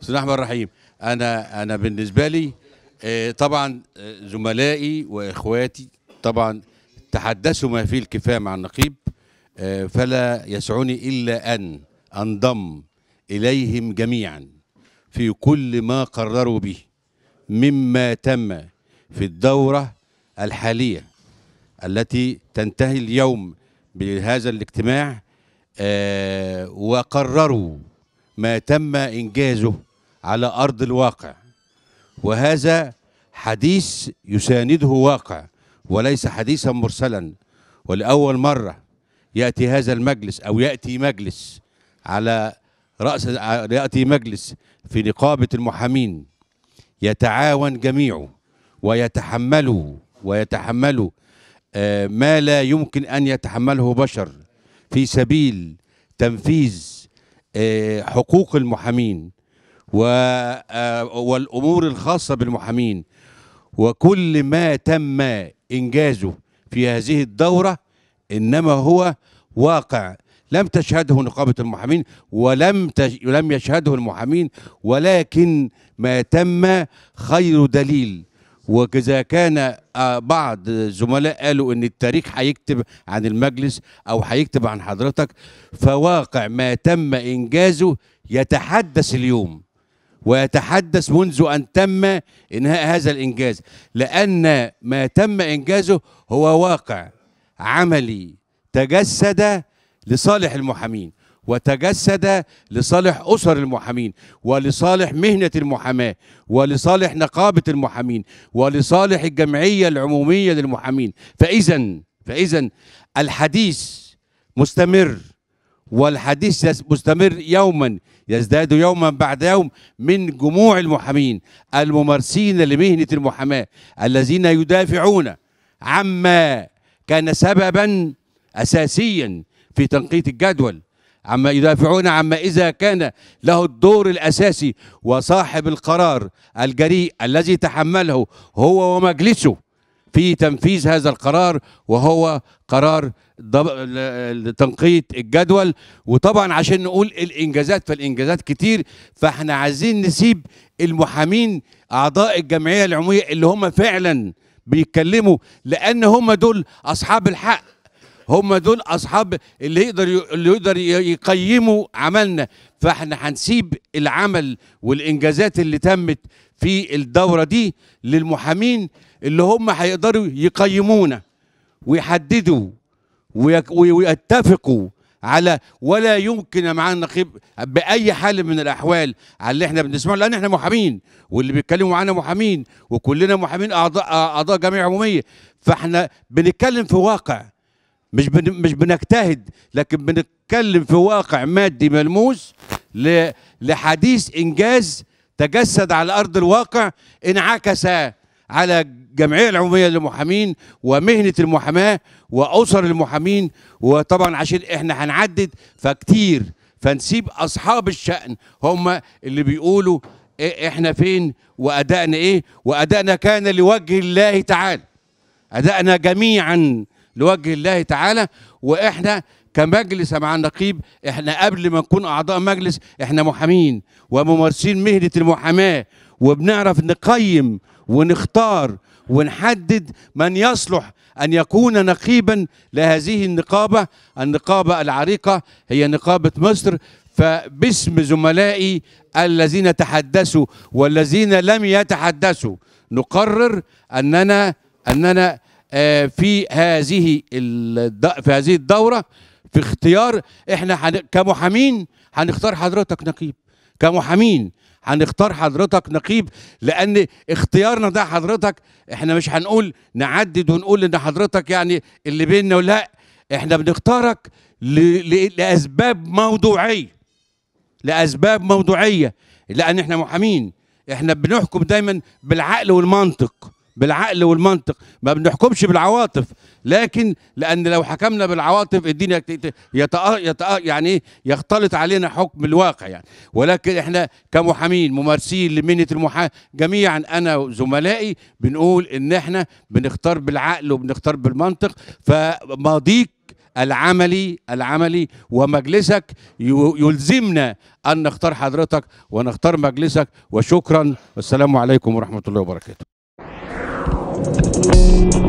بسم الله الرحمن الرحيم انا انا بالنسبه لي آه، طبعا آه، زملائي واخواتي طبعا تحدثوا ما فيه الكفايه مع النقيب آه، فلا يسعني الا ان انضم اليهم جميعا في كل ما قرروا به مما تم في الدوره الحاليه التي تنتهي اليوم بهذا الاجتماع آه، وقرروا ما تم إنجازه على أرض الواقع وهذا حديث يسانده واقع وليس حديثا مرسلا ولأول مرة يأتي هذا المجلس أو يأتي مجلس على رأس يأتي مجلس في نقابة المحامين يتعاون جميعه ويتحملوا ويتحملوا آه، ما لا يمكن أن يتحمله بشر في سبيل تنفيذ آه، حقوق المحامين آه، والأمور الخاصة بالمحامين وكل ما تم إنجازه في هذه الدورة إنما هو واقع لم تشهده نقابة المحامين ولم لم يشهده المحامين ولكن ما تم خير دليل وإذا كان آه، بعض الزملاء قالوا إن التاريخ هيكتب عن المجلس أو هيكتب عن حضرتك فواقع ما تم إنجازه يتحدث اليوم ويتحدث منذ أن تم إنهاء هذا الإنجاز لأن ما تم إنجازه هو واقع عملي تجسد لصالح المحامين وتجسد لصالح أسر المحامين ولصالح مهنة المحاماة ولصالح نقابة المحامين ولصالح الجمعية العمومية للمحامين فإذا فإذا الحديث مستمر والحديث مستمر يوما يزداد يوما بعد يوم من جموع المحامين الممارسين لمهنة المحاماة الذين يدافعون عما كان سببا أساسيا في تنقيط الجدول عما يدافعون عما إذا كان له الدور الأساسي وصاحب القرار الجريء الذي تحمله هو ومجلسه في تنفيذ هذا القرار وهو قرار تنقيط الجدول وطبعا عشان نقول الإنجازات فالإنجازات كتير فاحنا عايزين نسيب المحامين أعضاء الجمعية العمومية اللي هم فعلا بيتكلموا لأن هم دول أصحاب الحق هم دول اصحاب اللي يقدر اللي يقدر يقيموا عملنا فاحنا هنسيب العمل والانجازات اللي تمت في الدوره دي للمحامين اللي هم هيقدروا يقيمونا ويحددوا ويتفقوا على ولا يمكن يا معالي النقيب باي حال من الاحوال على اللي احنا بنسمعه لان احنا محامين واللي بيتكلموا معانا محامين وكلنا محامين اعضاء اعضاء جمعيه عموميه فاحنا بنتكلم في واقع مش بن مش بنجتهد لكن بنتكلم في واقع مادي ملموس لحديث انجاز تجسد على ارض الواقع انعكس على الجمعيه العموميه للمحامين ومهنه المحاماه واسر المحامين وطبعا عشان احنا هنعدد فكتير فنسيب اصحاب الشان هم اللي بيقولوا إيه احنا فين وادائنا ايه وادائنا كان لوجه الله تعالى ادائنا جميعا لوجه الله تعالى واحنا كمجلس مع النقيب احنا قبل ما نكون اعضاء مجلس احنا محامين وممارسين مهنه المحاماه وبنعرف نقيم ونختار ونحدد من يصلح أن يكون نقيبا لهذه النقابة النقابة العريقة هي نقابة مصر فباسم زملائي الذين تحدثوا والذين لم يتحدثوا نقرر أننا أننا آه، في هذه في هذه الدوره في اختيار احنا كمحامين هنختار حضرتك نقيب كمحامين هنختار حضرتك نقيب لان اختيارنا ده حضرتك احنا مش هنقول نعدد ونقول ان حضرتك يعني اللي بيننا ولا احنا بنختارك لاسباب موضوعيه لاسباب موضوعيه لان احنا محامين احنا بنحكم دايما بالعقل والمنطق بالعقل والمنطق ما بنحكمش بالعواطف لكن لان لو حكمنا بالعواطف الدين يتأ... يتأ... يعني يختلط علينا حكم الواقع يعني ولكن احنا كمحامين ممارسين لمهنه المحاماه جميعا انا وزملائي بنقول ان احنا بنختار بالعقل وبنختار بالمنطق فماضيك العملي العملي ومجلسك يلزمنا ان نختار حضرتك ونختار مجلسك وشكرا والسلام عليكم ورحمه الله وبركاته Thank you.